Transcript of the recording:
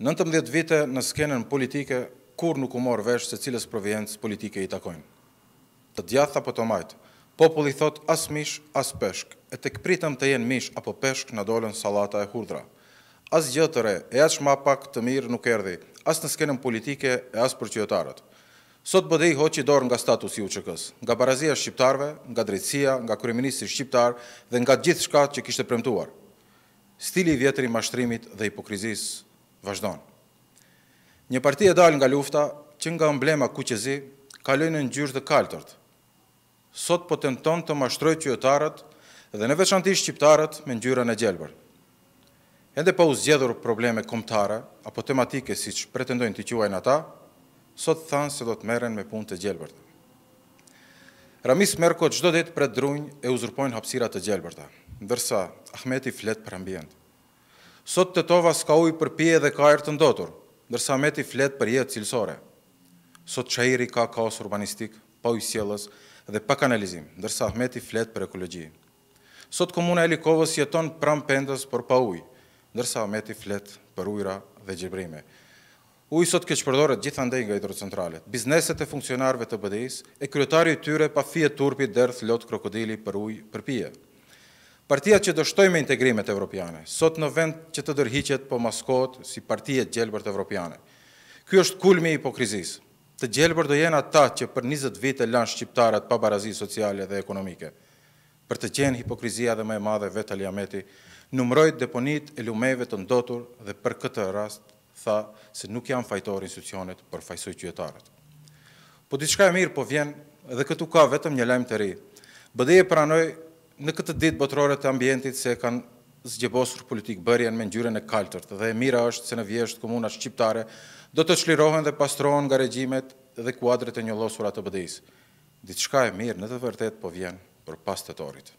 19 vite në skenën politike, kur nuk u morë vesh se cilës provjencë politike i takojnë. Të djath apo të majtë, populli thot as mish, as peshk, e të këpritëm të jenë mish apo peshk në dolen salata e hurdra. As gjëtëre, e as shma pak të mirë nuk erdi, as në skenën politike e as për qëtarët. Sot bëdhe i hoqë i dorë nga status i uqëkës, nga barazia shqiptarve, nga drejtsia, nga kryeministri shqiptar dhe nga gjithë shkat që kishte premtuar. Stili i vjetëri mashtrimit dhe hipokrizisë vazhdon. Një parti e dalë nga lufta, që nga emblema kuqezi, kalojnë në ngjyrë të kaltërt. Sot po tenton të mashtrojë qytetarët dhe në veçanti shqiptarët me ngjyrën e gjelbër. Ende pa u zgjedhur probleme kombëtare apo tematike siç pretendojnë të quajnë ata, sot thanë se do të merren me punë të gjelbërt. Ramis Merko çdo ditë për drunjë e uzurpojnë hapësira të gjelbërta, ndërsa Ahmeti flet për ambient. Sot të tova s'ka uj për pje dhe ka të ndotur, dërsa me ti fletë për jetë cilësore. Sot që ka kaos urbanistik, pa uj sielës dhe pa kanalizim, dërsa me ti fletë për ekologi. Sot komuna e likovës jeton pram pendës për pa uj, dërsa me ti fletë për ujra dhe gjibrime. Uj sot kështë përdoret gjitha nga hidrocentralet, bizneset e funksionarve të bëdejs, e kryetari tyre pa fje turpi dërth lotë krokodili për uj për pje. Partia që dështoj me integrimet evropiane, sot në vend që të dërhiqet po maskot si partijet gjelbërt evropiane. Ky është kulmi i hipokrizis. Të gjelbër do jenë ata që për 20 vite lanë shqiptarët pa barazi sociale dhe ekonomike. Për të qenë hipokrizia dhe me madhe vetë aliameti, numrojt deponit e lumeve të ndotur dhe për këtë rast tha se nuk janë fajtori institucionet për fajsoj qyetarët. Po diçka e mirë po vjen dhe këtu ka vetëm një lajmë të ri. Bëdeje pranoj në këtë ditë botërore të ambientit se kanë zgjebosur politikë bërjen me ngjyrën e kaltërt dhe e mira është se në vjesht komuna shqiptare do të çlirohen dhe pastrohen nga regjimet dhe kuadrët e njollosura të BD-s. Diçka e mirë në të vërtetë po vjen për pastëtorit.